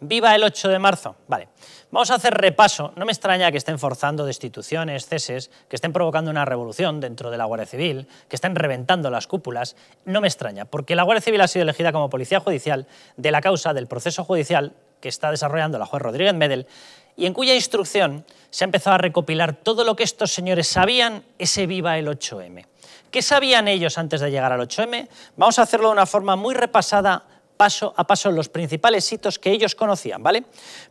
Viva el 8 de marzo. Vale, vamos a hacer repaso. No me extraña que estén forzando destituciones, ceses, que estén provocando una revolución dentro de la Guardia Civil, que estén reventando las cúpulas. No me extraña, porque la Guardia Civil ha sido elegida como policía judicial de la causa del proceso judicial que está desarrollando la juez Rodríguez Medel y en cuya instrucción se ha empezado a recopilar todo lo que estos señores sabían ese Viva el 8M. ¿Qué sabían ellos antes de llegar al 8M? Vamos a hacerlo de una forma muy repasada, paso a paso los principales hitos que ellos conocían, ¿vale?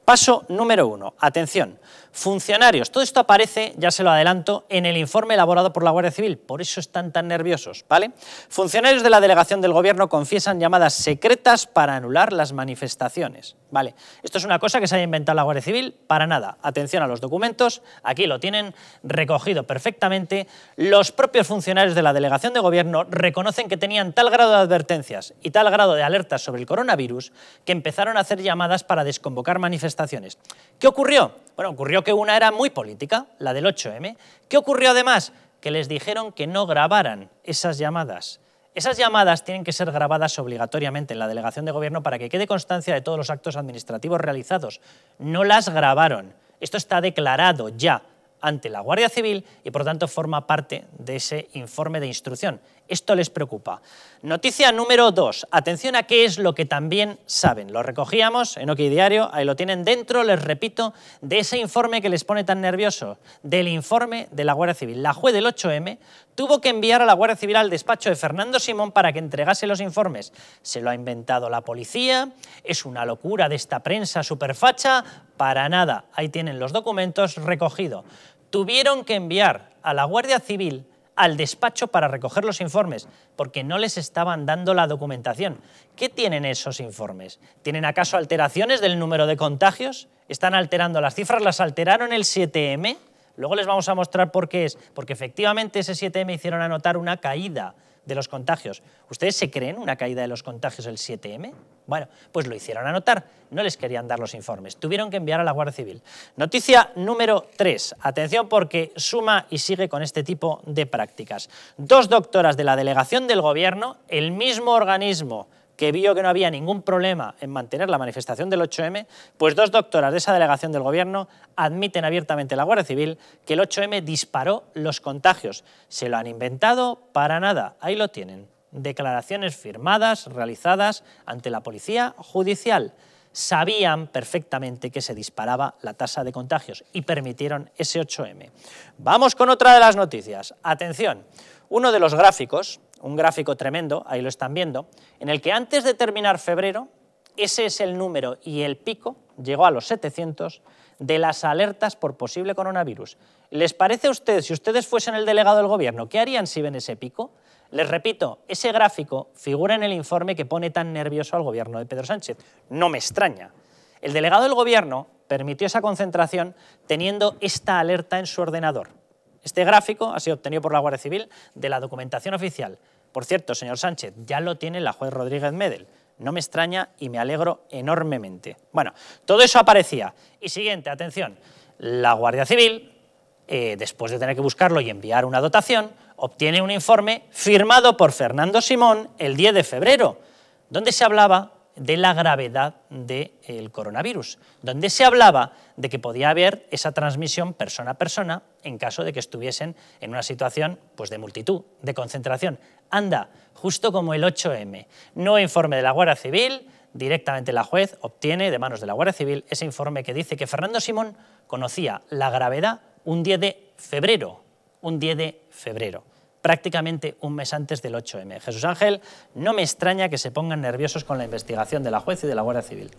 Paso número uno, atención, funcionarios. Todo esto aparece, ya se lo adelanto, en el informe elaborado por la Guardia Civil, por eso están tan nerviosos, ¿vale? Funcionarios de la delegación del gobierno confiesan llamadas secretas para anular las manifestaciones, ¿vale? Esto es una cosa que se haya inventado la Guardia Civil, para nada. Atención a los documentos, aquí lo tienen recogido perfectamente. Los propios funcionarios de la delegación de gobierno reconocen que tenían tal grado de advertencias y tal grado de alertas sobre el coronavirus que empezaron a hacer llamadas para desconvocar manifestaciones. ¿Qué ocurrió? Bueno, ocurrió que una era muy política, la del 8M. ¿Qué ocurrió además? Que les dijeron que no grabaran esas llamadas. Esas llamadas tienen que ser grabadas obligatoriamente en la delegación de gobierno para que quede constancia de todos los actos administrativos realizados. No las grabaron. Esto está declarado ya ante la Guardia Civil y por tanto forma parte de ese informe de instrucción. Esto les preocupa. Noticia número 2. Atención a qué es lo que también saben. Lo recogíamos en OK Diario, ahí lo tienen dentro, les repito, de ese informe que les pone tan nervioso, del informe de la Guardia Civil. La juez del 8M tuvo que enviar a la Guardia Civil al despacho de Fernando Simón para que entregase los informes. Se lo ha inventado la policía, es una locura de esta prensa superfacha, para nada. Ahí tienen los documentos recogidos. Tuvieron que enviar a la Guardia Civil al despacho para recoger los informes, porque no les estaban dando la documentación. ¿Qué tienen esos informes? ¿Tienen acaso alteraciones del número de contagios? ¿Están alterando las cifras? ¿Las alteraron el 7M? Luego les vamos a mostrar por qué es, porque efectivamente ese 7M hicieron anotar una caída de los contagios. ¿Ustedes se creen una caída de los contagios el 7M? Bueno, pues lo hicieron anotar, no les querían dar los informes, tuvieron que enviar a la Guardia Civil. Noticia número 3, atención porque suma y sigue con este tipo de prácticas. Dos doctoras de la delegación del gobierno, el mismo organismo que vio que no había ningún problema en mantener la manifestación del 8M, pues dos doctoras de esa delegación del gobierno admiten abiertamente a la Guardia Civil que el 8M disparó los contagios. Se lo han inventado para nada. Ahí lo tienen declaraciones firmadas, realizadas ante la policía judicial. Sabían perfectamente que se disparaba la tasa de contagios y permitieron ese 8M. Vamos con otra de las noticias. Atención, uno de los gráficos, un gráfico tremendo, ahí lo están viendo, en el que antes de terminar febrero, ese es el número y el pico, llegó a los 700, de las alertas por posible coronavirus. ¿Les parece a ustedes, si ustedes fuesen el delegado del gobierno, qué harían si ven ese pico? Les repito, ese gráfico figura en el informe que pone tan nervioso al gobierno de Pedro Sánchez. No me extraña. El delegado del gobierno permitió esa concentración teniendo esta alerta en su ordenador. Este gráfico ha sido obtenido por la Guardia Civil de la documentación oficial. Por cierto, señor Sánchez, ya lo tiene la juez Rodríguez Medel. No me extraña y me alegro enormemente. Bueno, todo eso aparecía. Y siguiente, atención, la Guardia Civil, eh, después de tener que buscarlo y enviar una dotación, obtiene un informe firmado por Fernando Simón el 10 de febrero, donde se hablaba de la gravedad del coronavirus, donde se hablaba de que podía haber esa transmisión persona a persona en caso de que estuviesen en una situación pues, de multitud, de concentración. Anda, justo como el 8M, no informe de la Guardia Civil, directamente la juez obtiene de manos de la Guardia Civil ese informe que dice que Fernando Simón conocía la gravedad un 10 de febrero un 10 de febrero prácticamente un mes antes del 8M. Jesús Ángel, no me extraña que se pongan nerviosos con la investigación de la juez y de la Guardia Civil.